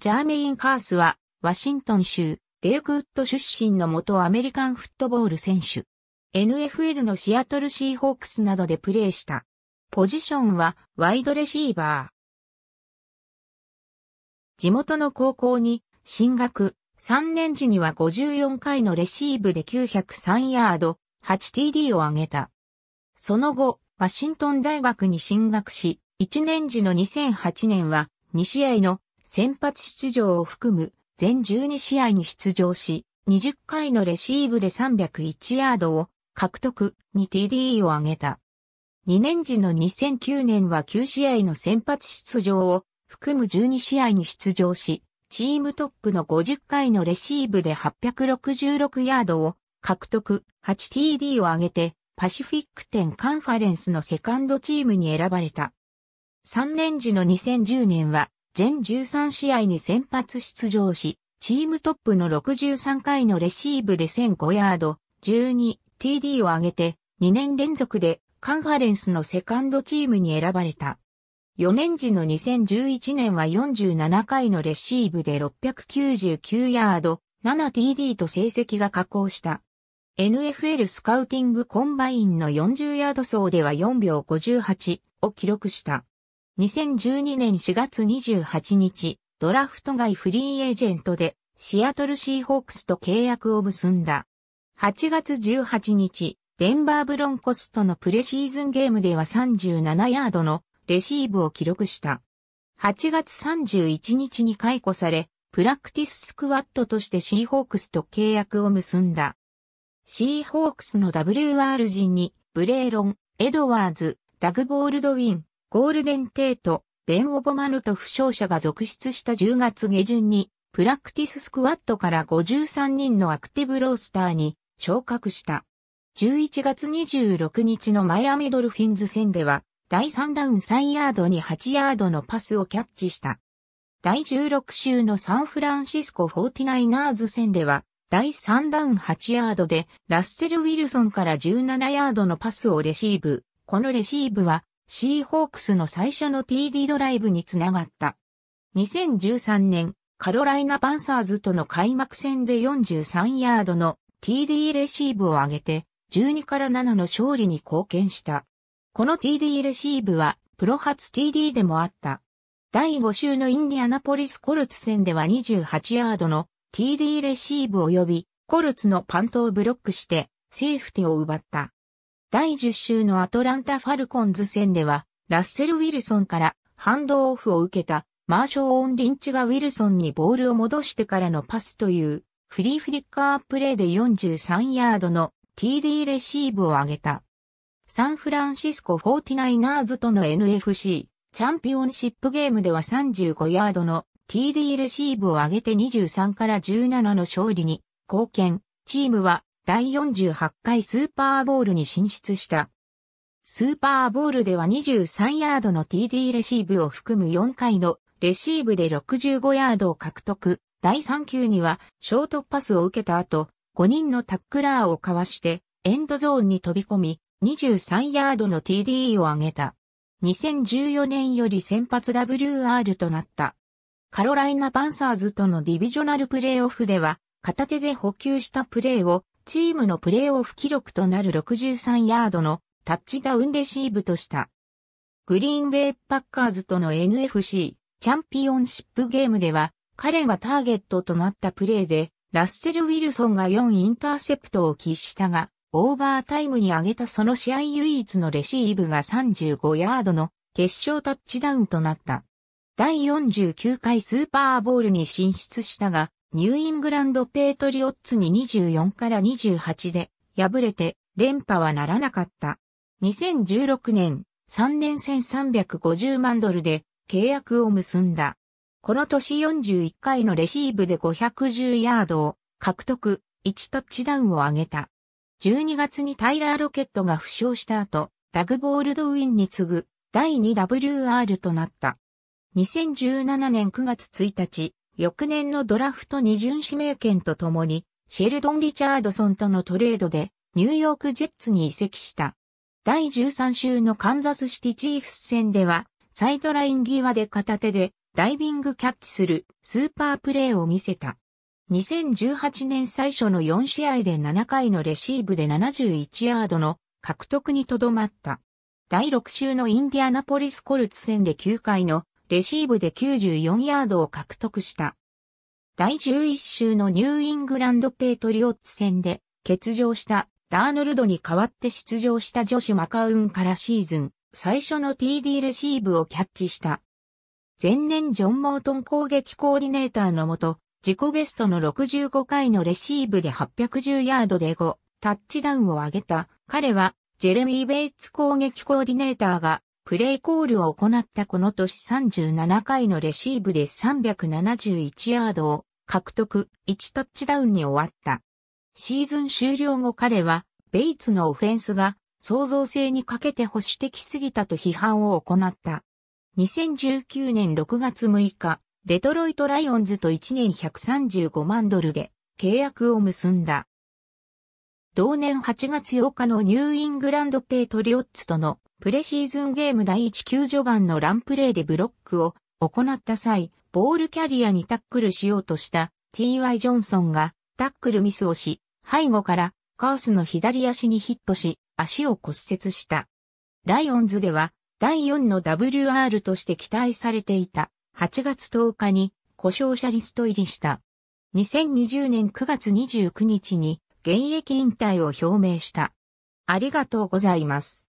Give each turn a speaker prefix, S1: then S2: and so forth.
S1: ジャーメイン・カースは、ワシントン州、レイクウッド出身の元アメリカンフットボール選手。NFL のシアトルシーホークスなどでプレーした。ポジションは、ワイドレシーバー。地元の高校に、進学、3年時には54回のレシーブで903ヤード、8TD を挙げた。その後、ワシントン大学に進学し、1年時の2008年は、2試合の先発出場を含む全12試合に出場し、20回のレシーブで301ヤードを獲得に TD を挙げた。2年時の2009年は9試合の先発出場を含む12試合に出場し、チームトップの50回のレシーブで866ヤードを獲得 8TD を挙げてパシフィック10カンファレンスのセカンドチームに選ばれた。3年時の2010年は全13試合に先発出場し、チームトップの63回のレシーブで1005ヤード、12TD を上げて、2年連続でカンファレンスのセカンドチームに選ばれた。4年時の2011年は47回のレシーブで699ヤード、7TD と成績が下降した。NFL スカウティングコンバインの40ヤード走では4秒58を記録した。2012年4月28日、ドラフト外フリーエージェントでシアトルシーホークスと契約を結んだ。8月18日、デンバーブロンコスとのプレシーズンゲームでは37ヤードのレシーブを記録した。8月31日に解雇され、プラクティススクワットとしてシーホークスと契約を結んだ。シーホークスの WR 陣に、ブレーロン、エドワーズ、ダグボールドウィン、ゴールデンテート、ベン・オボマルト負傷者が続出した10月下旬に、プラクティススクワットから53人のアクティブロースターに昇格した。11月26日のマイアミドルフィンズ戦では、第3ダウン3ヤードに8ヤードのパスをキャッチした。第16週のサンフランシスコ 49ers 戦では、第3ダウン8ヤードで、ラッセル・ウィルソンから17ヤードのパスをレシーブ。このレシーブは、シーホークスの最初の TD ドライブにつながった。2013年、カロライナパンサーズとの開幕戦で43ヤードの TD レシーブを上げて、12から7の勝利に貢献した。この TD レシーブは、プロ初 TD でもあった。第5週のインディアナポリスコルツ戦では28ヤードの TD レシーブ及び、コルツのパントをブロックして、セーフティを奪った。第10週のアトランタ・ファルコンズ戦では、ラッセル・ウィルソンからハンドオフを受けたマーショー・オン・リンチがウィルソンにボールを戻してからのパスというフリーフリッカープレーで43ヤードの TD レシーブを上げた。サンフランシスコフォーティナイナーズとの NFC チャンピオンシップゲームでは35ヤードの TD レシーブを上げて23から17の勝利に貢献。チームは第48回スーパーボールに進出した。スーパーボールでは23ヤードの TD レシーブを含む4回のレシーブで65ヤードを獲得。第3球にはショートパスを受けた後、5人のタックラーをかわしてエンドゾーンに飛び込み、23ヤードの TD を上げた。2014年より先発 WR となった。カロライナ・パンサーズとのディビジョナルプレイオフでは、片手で補給したプレーをチームのプレーオフ記録となる63ヤードのタッチダウンレシーブとした。グリーンベイパッカーズとの NFC チャンピオンシップゲームでは彼がターゲットとなったプレーでラッセル・ウィルソンが4インターセプトを喫したがオーバータイムに上げたその試合唯一のレシーブが35ヤードの決勝タッチダウンとなった。第49回スーパーボールに進出したが、ニューイングランドペートリオッツに24から28で敗れて連覇はならなかった。2016年3年1350万ドルで契約を結んだ。この年41回のレシーブで510ヤードを獲得、1タッチダウンを挙げた。12月にタイラーロケットが負傷した後、ダグボールドウィンに次ぐ第 2WR となった。2017年9月1日、翌年のドラフト二巡指名権とともに、シェルドン・リチャードソンとのトレードで、ニューヨーク・ジェッツに移籍した。第13週のカンザスシティ・チーフス戦では、サイドライン際で片手でダイビングキャッチするスーパープレーを見せた。2018年最初の4試合で7回のレシーブで71ヤードの獲得にとどまった。第6週のインディアナポリスコルツ戦で9回のレシーブで94ヤードを獲得した。第11週のニューイングランドペイトリオッツ戦で欠場したダーノルドに代わって出場した女子マカウンからシーズン最初の TD レシーブをキャッチした。前年ジョン・モートン攻撃コーディネーターのもと、自己ベストの65回のレシーブで810ヤードで5タッチダウンを上げた。彼はジェレミー・ベイツ攻撃コーディネーターがプレイコールを行ったこの年37回のレシーブで371ヤードを獲得、1タッチダウンに終わった。シーズン終了後彼は、ベイツのオフェンスが創造性に欠けて保守的すぎたと批判を行った。2019年6月6日、デトロイトライオンズと1年135万ドルで契約を結んだ。同年8月8日のニューイングランドペイトリオッツとのプレシーズンゲーム第1救序盤のランプレーでブロックを行った際、ボールキャリアにタックルしようとした T.Y. ジョンソンがタックルミスをし、背後からカースの左足にヒットし、足を骨折した。ライオンズでは第4の WR として期待されていた8月10日に故障者リスト入りした。2020年9月29日に現役引退を表明した。ありがとうございます。